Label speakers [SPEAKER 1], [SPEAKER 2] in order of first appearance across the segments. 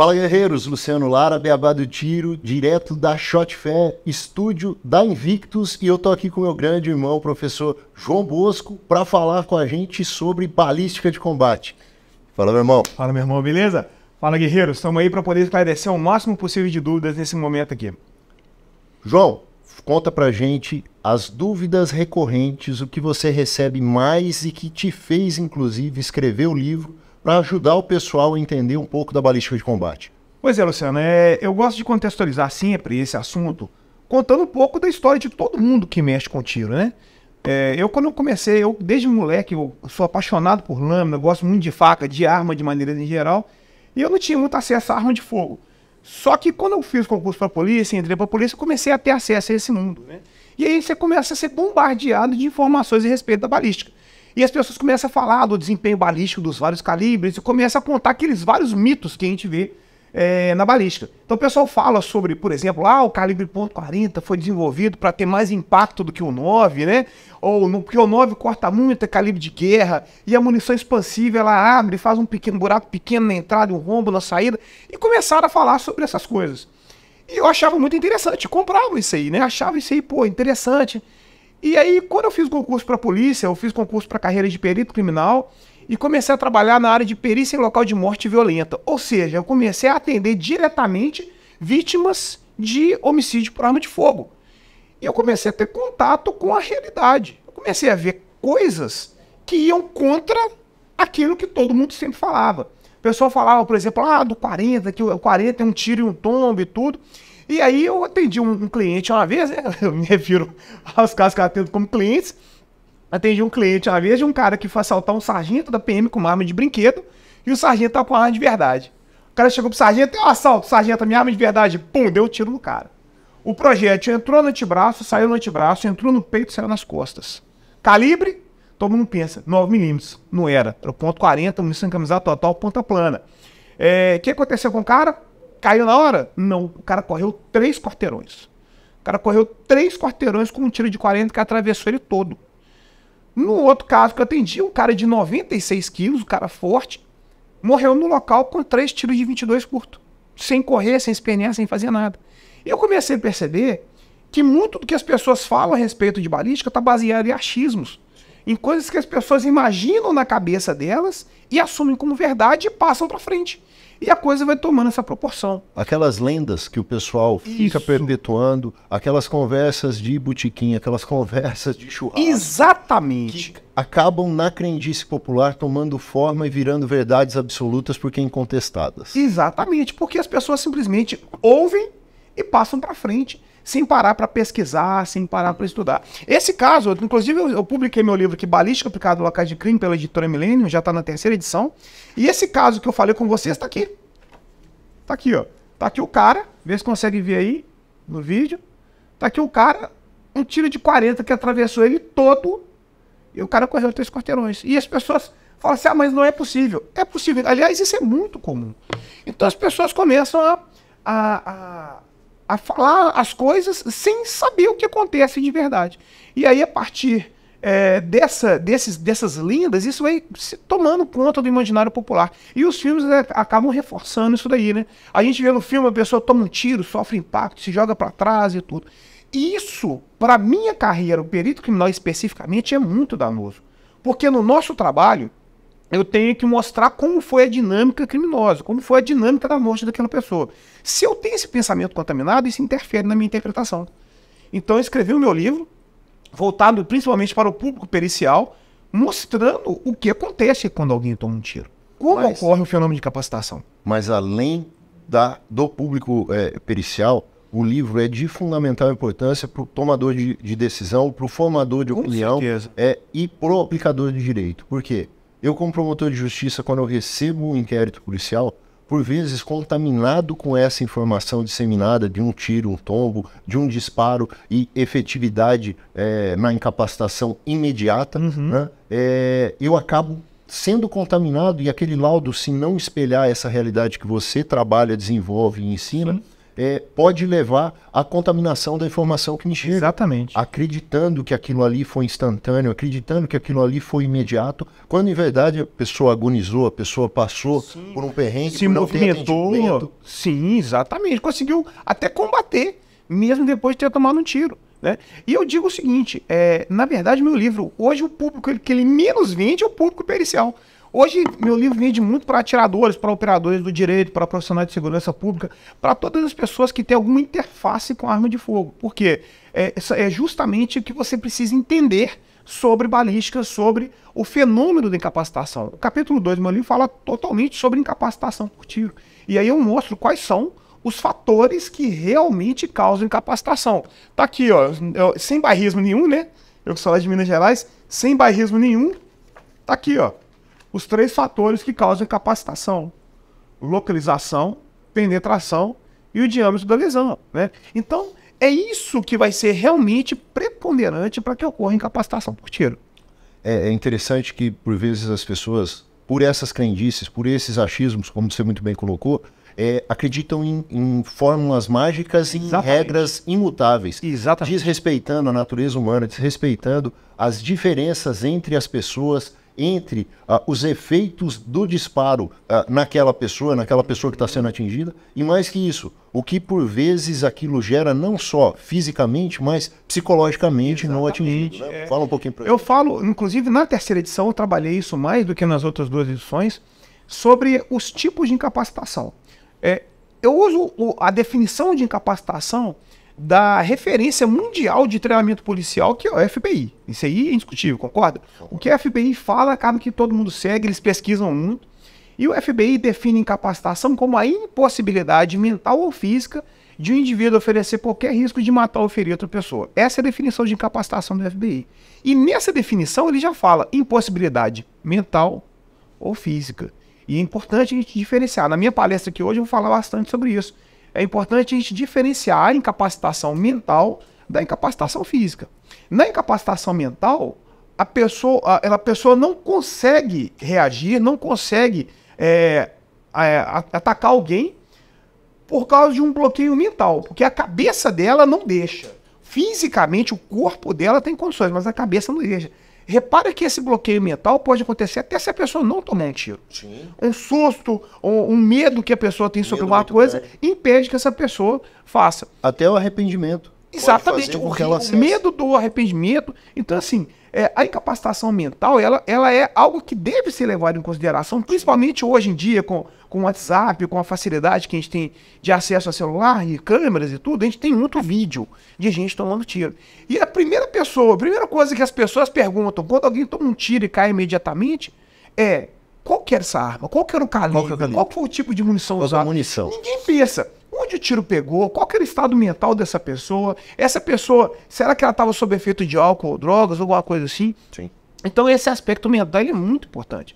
[SPEAKER 1] Fala guerreiros, Luciano Lara, Beabá do Tiro, direto da Shot Fair, estúdio da Invictus, e eu tô aqui com meu grande irmão, o professor João Bosco, para falar com a gente sobre balística de combate. Fala, meu irmão. Fala, meu irmão, beleza? Fala, guerreiros, estamos aí para poder esclarecer o máximo possível de dúvidas nesse momento aqui. João, conta pra gente as dúvidas recorrentes, o que você recebe mais e que te fez, inclusive, escrever o livro para ajudar o pessoal a entender um pouco da balística de combate.
[SPEAKER 2] Pois é, Luciano, é, eu gosto de contextualizar sempre esse assunto, contando um pouco da história de todo mundo que mexe com tiro, né? É, eu, quando eu comecei, eu desde moleque, eu sou apaixonado por lâmina, gosto muito de faca, de arma de maneira em geral, e eu não tinha muito acesso à arma de fogo. Só que quando eu fiz concurso para a polícia, entrei para a polícia, eu comecei a ter acesso a esse mundo, né? E aí você começa a ser bombardeado de informações a respeito da balística. E as pessoas começam a falar do desempenho balístico dos vários calibres e começam a contar aqueles vários mitos que a gente vê é, na balística. Então o pessoal fala sobre, por exemplo, ah, o calibre .40 foi desenvolvido para ter mais impacto do que o 9, né? Ou no, porque o 9 corta muito, é calibre de guerra, e a munição expansiva ela abre, faz um pequeno buraco pequeno na entrada, um rombo na saída, e começaram a falar sobre essas coisas. E eu achava muito interessante, comprava isso aí, né? Achava isso aí, pô, interessante. E aí, quando eu fiz concurso para polícia, eu fiz concurso para carreira de perito criminal e comecei a trabalhar na área de perícia em local de morte violenta. Ou seja, eu comecei a atender diretamente vítimas de homicídio por arma de fogo. E eu comecei a ter contato com a realidade. Eu comecei a ver coisas que iam contra aquilo que todo mundo sempre falava. O pessoal falava, por exemplo, ah, do 40, que o 40 é um tiro e um tombo e tudo. E aí eu atendi um, um cliente uma vez, né? Eu me refiro aos casos que eu atendo como clientes. Atendi um cliente uma vez de um cara que foi assaltar um sargento da PM com uma arma de brinquedo e o sargento tá com uma arma de verdade. O cara chegou pro sargento, tem é um assalto, sargento, minha arma é de verdade. Pum, deu um tiro no cara. O projétil entrou no antebraço, saiu no antebraço, entrou no peito, saiu nas costas. Calibre, todo mundo pensa, 9mm. Não era. Era o ponto .40, munição encamisada total, ponta plana. É, o é, que aconteceu com o cara? Caiu na hora? Não. O cara correu três quarteirões. O cara correu três quarteirões com um tiro de 40 que atravessou ele todo. No outro caso que eu atendi, um cara de 96 quilos, um cara forte, morreu no local com três tiros de 22 curto. Sem correr, sem espernear, sem fazer nada. Eu comecei a perceber que muito do que as pessoas falam a respeito de balística está baseado em achismos. Em coisas que as pessoas imaginam na cabeça delas e assumem como verdade e passam para frente. E a coisa vai tomando essa proporção.
[SPEAKER 1] Aquelas lendas que o pessoal fica Isso. perpetuando, aquelas conversas de botiquim, aquelas conversas de churrasco. Exatamente. Que acabam na crendice popular tomando forma e virando verdades absolutas porque incontestadas. Exatamente, porque as pessoas simplesmente ouvem e passam para frente
[SPEAKER 2] sem parar para pesquisar, sem parar para estudar. Esse caso, inclusive, eu, publiquei meu livro aqui, Balística Aplicada ao local de Crime, pela editora Milênio, já está na terceira edição. E esse caso que eu falei com vocês está aqui. Está aqui, ó. Está aqui o cara, vê se consegue ver aí no vídeo. Está aqui o cara, um tiro de 40 que atravessou ele todo e o cara correu três quarteirões. E as pessoas falam assim: ah, mas não é possível. É possível. Aliás, isso é muito comum. Então as pessoas começam a, a, a a falar as coisas sem saber o que acontece de verdade. E aí, a partir é, dessa, desses, dessas lendas, isso vai se tomando conta do imaginário popular. E os filmes né, acabam reforçando isso daí, né? A gente vê no filme, a pessoa toma um tiro, sofre impacto, se joga para trás e tudo. Isso, para minha carreira, o perito criminal especificamente, é muito danoso. Porque no nosso trabalho, eu tenho que mostrar como foi a dinâmica criminosa, como foi a dinâmica da morte daquela pessoa. Se eu tenho esse pensamento contaminado, isso interfere na minha interpretação. Então eu escrevi o meu livro, voltado principalmente para o público pericial, mostrando o que acontece quando alguém toma um tiro. Como mas, ocorre o fenômeno de capacitação?
[SPEAKER 1] Mas além da, do público é, pericial, o livro é de fundamental importância para o tomador de, de decisão, para o formador de opinião é, e para o aplicador de direito. Por quê? Eu, como promotor de justiça, quando eu recebo um inquérito policial, por vezes contaminado com essa informação disseminada de um tiro, um tombo, de um disparo e efetividade é, na incapacitação imediata, uhum. né? é, eu acabo sendo contaminado e aquele laudo, se não espelhar essa realidade que você trabalha, desenvolve e ensina. Uhum é, pode levar à contaminação da informação que me chega. Exatamente. Acreditando que aquilo ali foi instantâneo, acreditando que aquilo ali foi imediato, quando em verdade a pessoa agonizou, a pessoa passou sim. por um perrengue, se movimentou. Sim, exatamente. Conseguiu até combater, mesmo
[SPEAKER 2] depois de ter tomado um tiro. Né? E eu digo o seguinte, é, na verdade, meu livro, hoje o público que ele menos vende é o público pericial. Hoje, meu livro vende muito para atiradores, para operadores do direito, para profissionais de segurança pública, para todas as pessoas que têm alguma interface com arma de fogo. Por quê? É, é justamente o que você precisa entender sobre balística, sobre o fenômeno da incapacitação. O capítulo 2 do meu livro fala totalmente sobre incapacitação por tiro. E aí eu mostro quais são os fatores que realmente causam incapacitação. Tá aqui, ó, é, sem barrismo nenhum, né? Eu que sou lá de Minas Gerais, sem barrismo nenhum, tá aqui, ó os três fatores que causam incapacitação: localização, penetração e o diâmetro da lesão. Né? Então, é isso que vai ser realmente preponderante para que ocorra incapacitação por tiro.
[SPEAKER 1] É, é, interessante que, por vezes, as pessoas, por essas crendices, por esses achismos, como você muito bem colocou, é, acreditam em, em, fórmulas mágicas, e em regras imutáveis, Exatamente. desrespeitando a natureza humana, desrespeitando as diferenças entre as pessoas, entre ah, os efeitos do disparo ah, naquela pessoa, naquela pessoa que está sendo atingida, e mais que isso, o que por vezes aquilo gera não só fisicamente, mas psicologicamente Exatamente. no atingido. Né? É. Fala um pouquinho para Eu falo, inclusive
[SPEAKER 2] na terceira edição eu trabalhei isso mais do que nas outras duas edições, sobre os tipos de incapacitação. É, eu uso a definição de incapacitação da referência mundial de treinamento policial, que é o FBI. Isso aí é indiscutível, concorda? O que a FBI fala acaba que todo mundo segue, eles pesquisam muito. E o FBI define incapacitação como a impossibilidade mental ou física de um indivíduo oferecer qualquer risco de matar ou ferir outra pessoa. Essa é a definição de incapacitação do FBI. E nessa definição ele já fala impossibilidade mental ou física. E é importante a gente diferenciar. Na minha palestra aqui hoje eu vou falar bastante sobre isso é importante a gente diferenciar a incapacitação mental da incapacitação física. Na incapacitação mental, a pessoa, a, a pessoa não consegue reagir, não consegue é, é, a, atacar alguém por causa de um bloqueio mental, porque a cabeça dela não deixa. Fisicamente, o corpo dela tem condições, mas a cabeça não deixa. Repara que esse bloqueio mental pode acontecer até se a pessoa não tomar um tiro. Sim. Um susto, um, um medo que a pessoa tem sobre medo alguma coisa grande. impede que essa pessoa faça. Até o arrependimento. Exatamente. O, o medo do arrependimento. Então, assim, é, a incapacitação mental, ela, ela é algo que deve ser levado em consideração, principalmente hoje em dia, com, com o WhatsApp, com a facilidade que a gente tem de acesso a celular e câmeras e tudo, a gente tem muito vídeo de gente tomando tiro. E a primeira pessoa, a primeira coisa que as pessoas perguntam quando alguém toma um tiro e cai imediatamente é qual que era essa arma? Qual que era o calibre? Qual, que o calibre? qual foi o tipo de munição é usada? Munição. Ninguém pensa Onde o tiro pegou? Qual era o estado mental dessa pessoa? Essa pessoa, será que ela estava sob efeito de álcool ou drogas ou alguma coisa assim? Sim. Então esse aspecto mental é muito importante.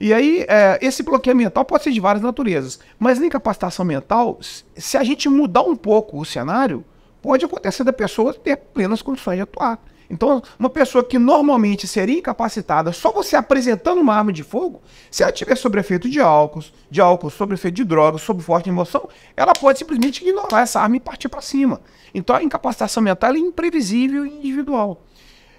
[SPEAKER 2] E aí, é, esse bloqueio mental pode ser de várias naturezas, mas na incapacitação mental, se a gente mudar um pouco o cenário, pode acontecer da pessoa ter plenas condições de atuar. Então, uma pessoa que normalmente seria incapacitada, só você apresentando uma arma de fogo, se ela tiver sobre efeito de álcool, de álcool, sobre efeito de drogas, sob forte emoção, ela pode simplesmente ignorar essa arma e partir para cima. Então, a incapacitação mental é imprevisível e individual.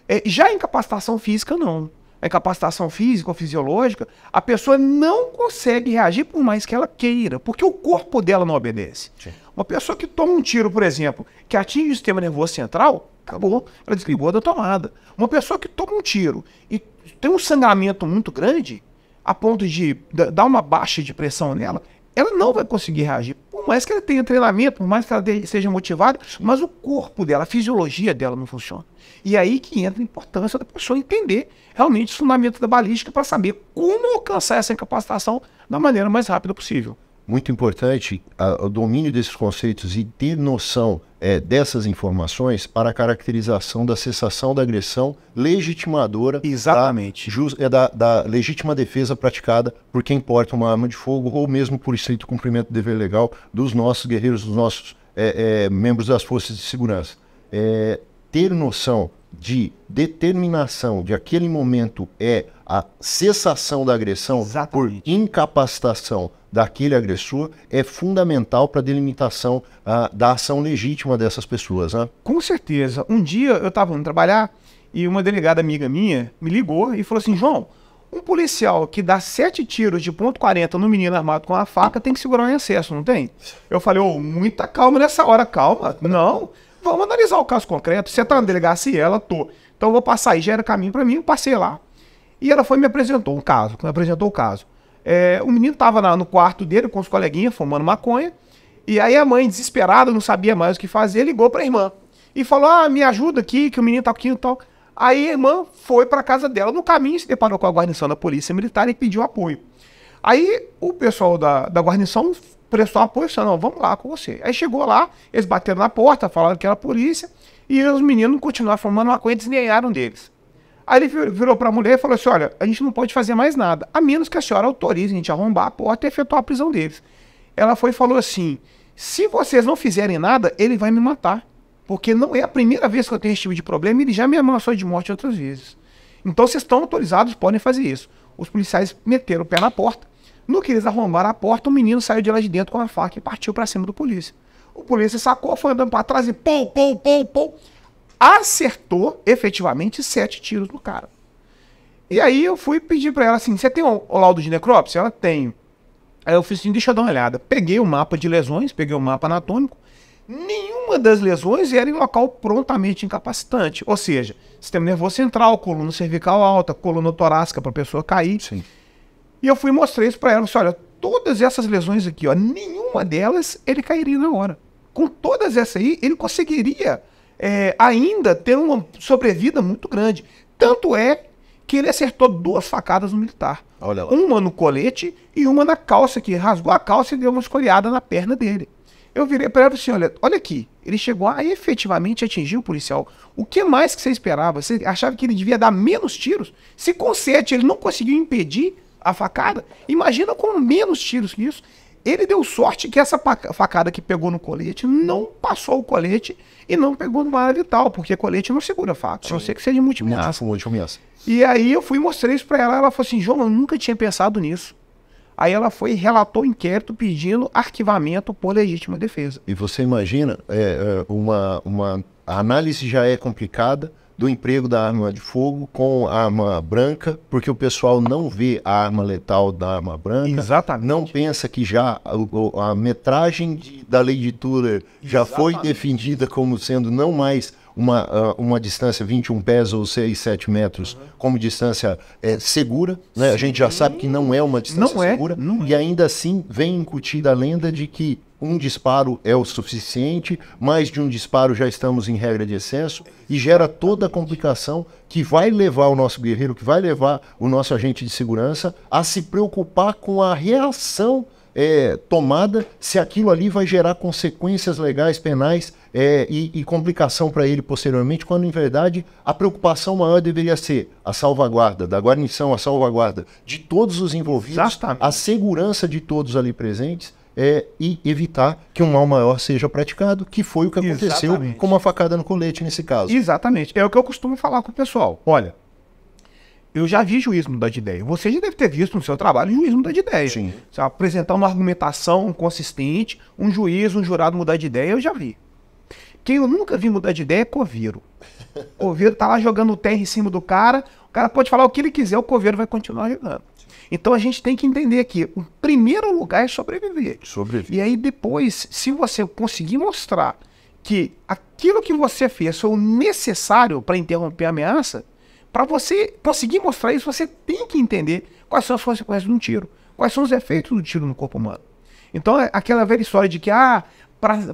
[SPEAKER 2] É, já a incapacitação física, não é capacitação física ou fisiológica, a pessoa não consegue reagir por mais que ela queira, porque o corpo dela não obedece. Sim. Uma pessoa que toma um tiro, por exemplo, que atinge o sistema nervoso central, acabou, ela desligou da tomada. Uma pessoa que toma um tiro e tem um sangramento muito grande, a ponto de dar uma baixa de pressão nela, ela não vai conseguir reagir por mais que ela tenha treinamento, por mais que ela seja motivada, mas o corpo dela, a fisiologia dela não funciona. E aí que entra a importância da pessoa entender realmente os fundamentos da balística para saber como alcançar essa incapacitação da maneira mais rápida possível
[SPEAKER 1] muito importante o domínio desses conceitos e ter noção é, dessas informações para a caracterização da cessação da agressão legitimadora Exatamente. Da, é, da, da, legítima defesa praticada por quem porta uma arma de fogo ou mesmo por estrito cumprimento do dever legal dos nossos guerreiros, dos nossos é, é, membros das forças de segurança. É, ter noção de determinação de aquele momento é a cessação da agressão Exatamente. por incapacitação daquele agressor é fundamental para a delimitação ah, da ação legítima dessas pessoas. Né?
[SPEAKER 2] Com certeza. Um dia eu estava indo trabalhar e uma delegada amiga minha me ligou e falou assim: João, um policial que dá sete tiros de ponto .40 no menino armado com uma faca tem que segurar em excesso, não tem? Eu falei, ô, oh, muita calma nessa hora, calma. Não, vamos analisar o caso concreto. Você está na delegacia? Ela, tô. Então eu vou passar aí, gera caminho para mim, eu passei lá. E ela foi me apresentou um caso, me apresentou o caso. É, o menino estava no quarto dele com os coleguinhas fumando maconha. E aí a mãe, desesperada, não sabia mais o que fazer, ligou para a irmã. E falou: Ah, me ajuda aqui, que o menino tá aqui e tal. Aí a irmã foi a casa dela. No caminho se deparou com a guarnição da polícia militar e pediu apoio. Aí o pessoal da, da guarnição prestou apoio, disse, não, vamos lá com você. Aí chegou lá, eles bateram na porta, falaram que era polícia, e os meninos continuaram fumando maconha e desdenharam deles. Aí ele virou para a mulher e falou assim: olha, a gente não pode fazer mais nada, a menos que a senhora autorize a gente a arrombar a porta e efetuar a prisão deles. Ela foi e falou assim: se vocês não fizerem nada, ele vai me matar. Porque não é a primeira vez que eu tenho esse tipo de problema, ele já me ameaçou de morte outras vezes. Então vocês estão autorizados, podem fazer isso. Os policiais meteram o pé na porta. No que eles arrombaram a porta, o menino saiu de lá de dentro com a faca e partiu para cima do polícia. O polícia sacou, foi andando para trás e pum, pum, pum, pum acertou efetivamente sete tiros no cara. E aí eu fui pedir para ela assim: você tem o, o laudo de necrópsia? Ela tem. Aí eu fiz assim: deixa eu dar uma olhada. Peguei o mapa de lesões, peguei o mapa anatômico. Nenhuma das lesões era em local prontamente incapacitante. Ou seja, sistema nervoso central, coluna cervical alta, coluna torácica para a pessoa cair. Sim. E eu fui mostrar isso para ela. Disse, olha, todas essas lesões aqui, ó, nenhuma delas ele cairia na hora. Com todas essas aí, ele conseguiria é, ainda ter uma sobrevida muito grande. Tanto é que ele acertou duas facadas no militar. Uma no colete e uma na calça, que rasgou a calça e deu uma escoriada na perna dele. Eu virei para ele e assim, olha, olha aqui. Ele chegou a efetivamente atingir o policial. O que mais que você esperava? Você achava que ele devia dar menos tiros? Se com sete ele não conseguiu impedir a facada, imagina com menos tiros que isso. Ele deu sorte que essa facada que pegou no colete não passou o colete e não pegou no área vital, porque colete não segura faca, a não ser que seja multimeaça. multimeaça. E aí eu fui mostrar mostrei isso pra ela, ela falou assim, João, eu nunca tinha pensado nisso. Aí ela foi e relatou o inquérito pedindo arquivamento por legítima defesa.
[SPEAKER 1] E você imagina, é, é uma, uma a análise já é complicada, do emprego da arma de fogo com arma branca, porque o pessoal não vê a arma letal da arma branca. Exatamente. Não pensa que já a, a metragem de, da lei de Tuller já Exatamente. foi defendida como sendo não mais uma, ah, uma distância 21 pés ou 6, 7 metros uhum. como distância é, segura. Né? A gente já sabe que não é uma distância não é, segura. É, não é. E ainda assim vem incutida a lenda de que um disparo é o suficiente, mais de um disparo já estamos em regra de excesso e gera toda a complicação que vai levar o nosso guerreiro, que vai levar o nosso agente de segurança a se preocupar com a reação é, tomada, se aquilo ali vai gerar consequências legais, penais é, e, e, complicação para ele posteriormente, quando em verdade a preocupação maior deveria ser a salvaguarda, da guarnição, a salvaguarda de todos os envolvidos, Exatamente. a segurança de todos ali presentes é, e evitar que um mal maior seja praticado, que foi o que aconteceu Exatamente. com uma facada no colete nesse caso. Exatamente. É o que eu costumo falar com o pessoal. Olha, eu já
[SPEAKER 2] vi juiz mudar de ideia. Você já deve ter visto no seu trabalho juiz mudar de ideia. Sim. Você apresentar uma argumentação consistente, um juiz, um jurado mudar de ideia, eu já vi. Quem eu nunca vi mudar de ideia é Coveiro. Coveiro tá lá jogando terra em cima do cara, o cara pode falar o que ele quiser, o Coveiro vai continuar jogando. Então a gente tem que entender que o primeiro lugar é sobreviver. Sobreviver. E aí depois, se você conseguir mostrar que aquilo que você fez foi o necessário para interromper a ameaça, para você conseguir mostrar isso, você tem que entender quais são as consequências de um tiro, quais são os efeitos do tiro no corpo humano. Então, é aquela velha história de que, ah,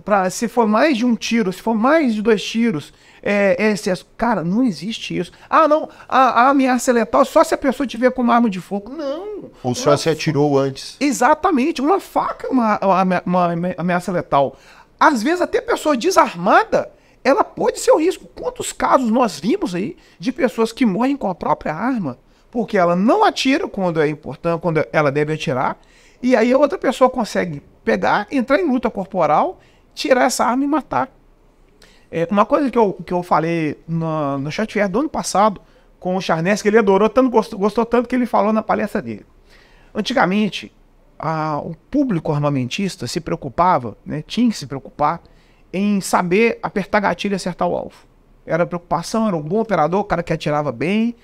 [SPEAKER 2] para se for mais de um tiro, se for mais de dois tiros, é, é excesso. Cara, não existe isso. Ah, não, a, a, ameaça é letal só se a pessoa tiver com uma arma de fogo. Não.
[SPEAKER 1] Ou só se atirou antes.
[SPEAKER 2] Exatamente. Uma faca é uma, uma, uma, ameaça letal. Às vezes, até pessoa desarmada, ela pode ser o risco. Quantos casos nós vimos aí de pessoas que morrem com a própria arma? Porque ela não atira quando é importante, quando ela deve atirar. E aí a outra pessoa consegue pegar, entrar em luta corporal, tirar essa arma e matar. É, uma coisa que eu, que eu falei no, no chat do ano passado com o Charnes, que ele adorou, tanto, gostou, gostou tanto que ele falou na palestra dele. Antigamente, a, o público armamentista se preocupava, né, tinha que se preocupar, em saber apertar gatilho e acertar o alvo. Era preocupação, era um bom operador, o cara que atirava bem.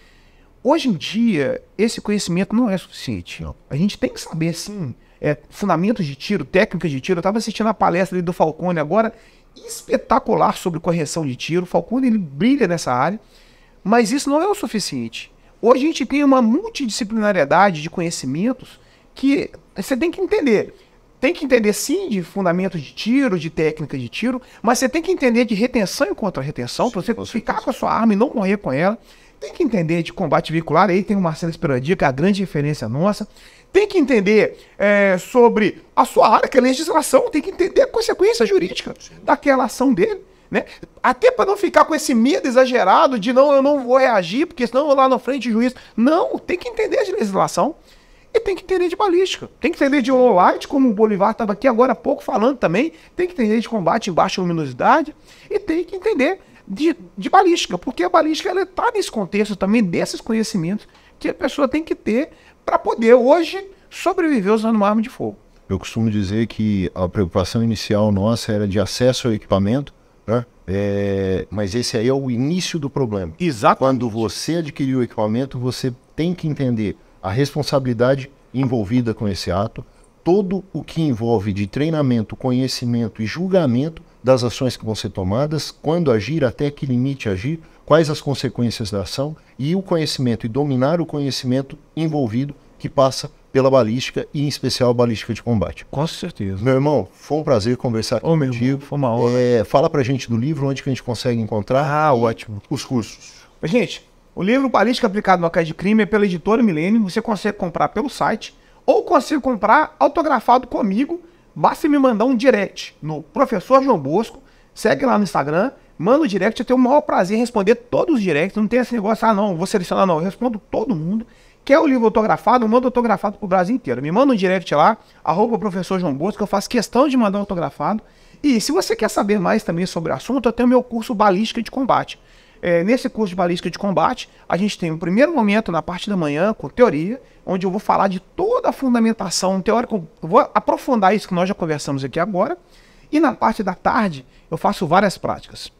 [SPEAKER 2] Hoje em dia, esse conhecimento não é suficiente. Não. A gente tem que saber, sim, é, fundamentos de tiro, técnicas de tiro. Eu estava assistindo a palestra do Falcone agora, espetacular sobre correção de tiro. O Falcone ele brilha nessa área, mas isso não é o suficiente. Hoje a gente tem uma multidisciplinariedade de conhecimentos que você tem que entender. Tem que entender sim de fundamentos de tiro, de técnica de tiro, mas você tem que entender de retenção e contra-retenção, para você ficar com a sua arma e não morrer com ela. Tem que entender de combate veicular, aí tem o Marcelo Esperandia, que é a grande referência nossa tem que entender é, sobre a sua área, que é legislação, tem que entender a consequência jurídica daquela ação dele. Né? Até para não ficar com esse medo exagerado de não, eu não vou reagir, porque senão eu lá na frente do juiz. Não, tem que entender de legislação e tem que entender de balística. Tem que entender de light, como o Bolivar estava aqui agora há pouco falando também. Tem que entender de combate em baixa luminosidade e tem que entender de, de balística, porque a balística está nesse contexto também desses conhecimentos que a pessoa tem que ter para poder hoje sobreviver usando uma arma de fogo.
[SPEAKER 1] Eu costumo dizer que a preocupação inicial nossa era de acesso ao equipamento, né? É, mas esse aí é o início do problema. Exato. Quando você adquiriu o equipamento, você tem que entender a responsabilidade envolvida com esse ato, todo o que envolve de treinamento, conhecimento e julgamento das ações que vão ser tomadas, quando agir, até que limite agir, quais as consequências da ação e o conhecimento, e dominar o conhecimento envolvido que passa pela balística e em especial balística de combate. Com certeza. Meu irmão, foi um prazer conversar contigo. Irmão, foi uma honra. É, fala pra gente do livro, onde que a gente consegue encontrar. Ah, ótimo. Os cursos. Gente, o livro Balística Aplicada no Caso de Crime é pela
[SPEAKER 2] editora Milênio. Você consegue comprar pelo site ou consegue comprar autografado comigo basta me mandar um direct no Professor João Bosco, segue lá no Instagram, manda o direct, eu tenho o maior prazer em responder todos os directs, não tem esse negócio, ah não, vou selecionar não, eu respondo todo mundo. Quer o livro autografado, eu mando autografado pro Brasil inteiro. Me manda um direct lá, arroba professor João Bosco, eu faço questão de mandar autografado. E se você quer saber mais também sobre o assunto, eu tenho meu curso Balística de Combate é, nesse curso de balística de combate, a gente tem o um primeiro momento na parte da manhã com teoria, onde eu vou falar de toda a fundamentação teórica, eu vou aprofundar isso que nós já conversamos aqui agora. E na parte da tarde, eu faço várias práticas.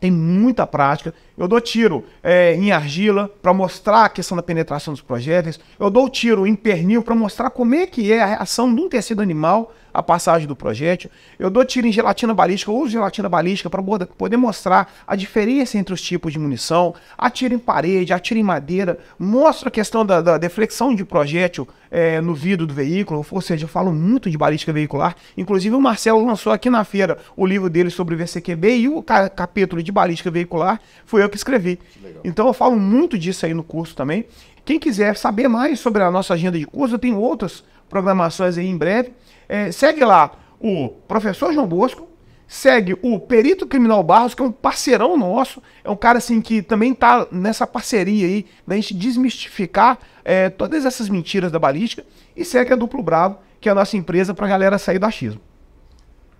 [SPEAKER 2] Tem muita prática, eu dou tiro é, em argila para mostrar a questão da penetração dos projéteis, eu dou tiro em pernil para mostrar como é que é a reação de um tecido animal à passagem do projétil, eu dou tiro em gelatina balística ou gelatina balística para poder mostrar a diferença entre os tipos de munição, atiro em parede, atiro em madeira, mostro a questão da, da deflexão de projétil é, no vidro do veículo, ou seja, eu falo muito de balística veicular, inclusive o Marcelo lançou aqui na feira o livro dele sobre o VCQB e o capítulo de balística veicular foi eu que escrevi. Legal. Então eu falo muito disso aí no curso também. Quem quiser saber mais sobre a nossa agenda de curso, eu tenho outras programações aí em breve. É, segue lá o professor João Bosco, segue o Perito Criminal Barros, que é um parceirão nosso, é um cara assim que também tá nessa parceria aí, da gente desmistificar é, todas essas mentiras da balística, e segue a Duplo Bravo, que é a nossa empresa para a galera sair
[SPEAKER 1] do achismo.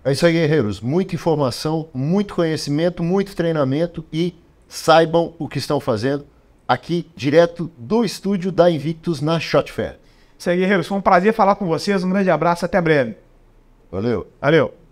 [SPEAKER 1] É isso aí, guerreiros. Muita informação, muito conhecimento, muito treinamento e saibam o que estão fazendo aqui direto do estúdio da Invictus na Shot Fair. Isso aí, Guerreiros. Foi um prazer falar com vocês. Um grande abraço. Até breve. Valeu. Valeu.